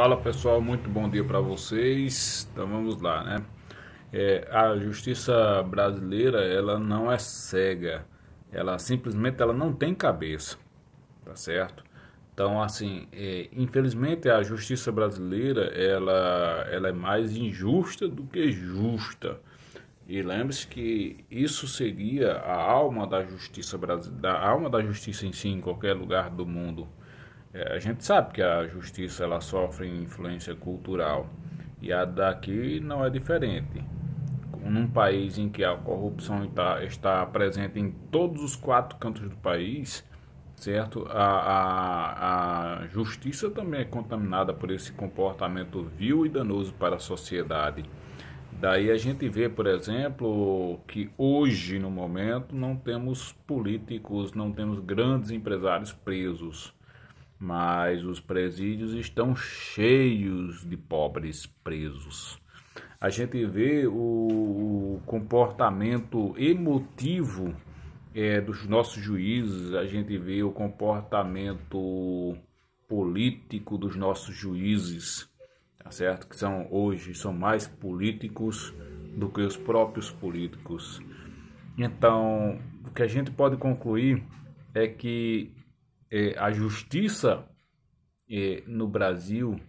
Fala pessoal, muito bom dia para vocês. Então vamos lá, né? É, a justiça brasileira ela não é cega, ela simplesmente ela não tem cabeça, tá certo? Então assim, é, infelizmente a justiça brasileira ela ela é mais injusta do que justa. E lembre-se que isso seria a alma da justiça da alma da justiça em si em qualquer lugar do mundo. É, a gente sabe que a justiça ela sofre influência cultural e a daqui não é diferente. Num país em que a corrupção está, está presente em todos os quatro cantos do país, certo? A, a, a justiça também é contaminada por esse comportamento vil e danoso para a sociedade. Daí a gente vê, por exemplo, que hoje, no momento, não temos políticos, não temos grandes empresários presos mas os presídios estão cheios de pobres presos. A gente vê o comportamento emotivo é, dos nossos juízes, a gente vê o comportamento político dos nossos juízes, tá certo? Que são hoje são mais políticos do que os próprios políticos. Então, o que a gente pode concluir é que é, a justiça é, no Brasil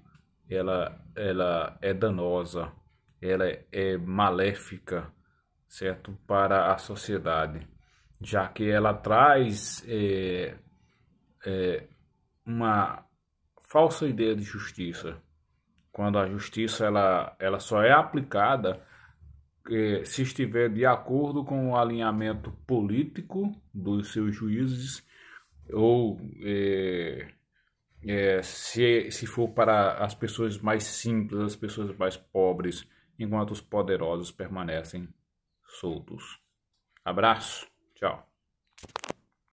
ela, ela é danosa, ela é, é maléfica, certo, para a sociedade, já que ela traz é, é, uma falsa ideia de justiça, quando a justiça ela, ela só é aplicada é, se estiver de acordo com o alinhamento político dos seus juízes ou é, é, se, se for para as pessoas mais simples, as pessoas mais pobres, enquanto os poderosos permanecem soltos. Abraço, tchau.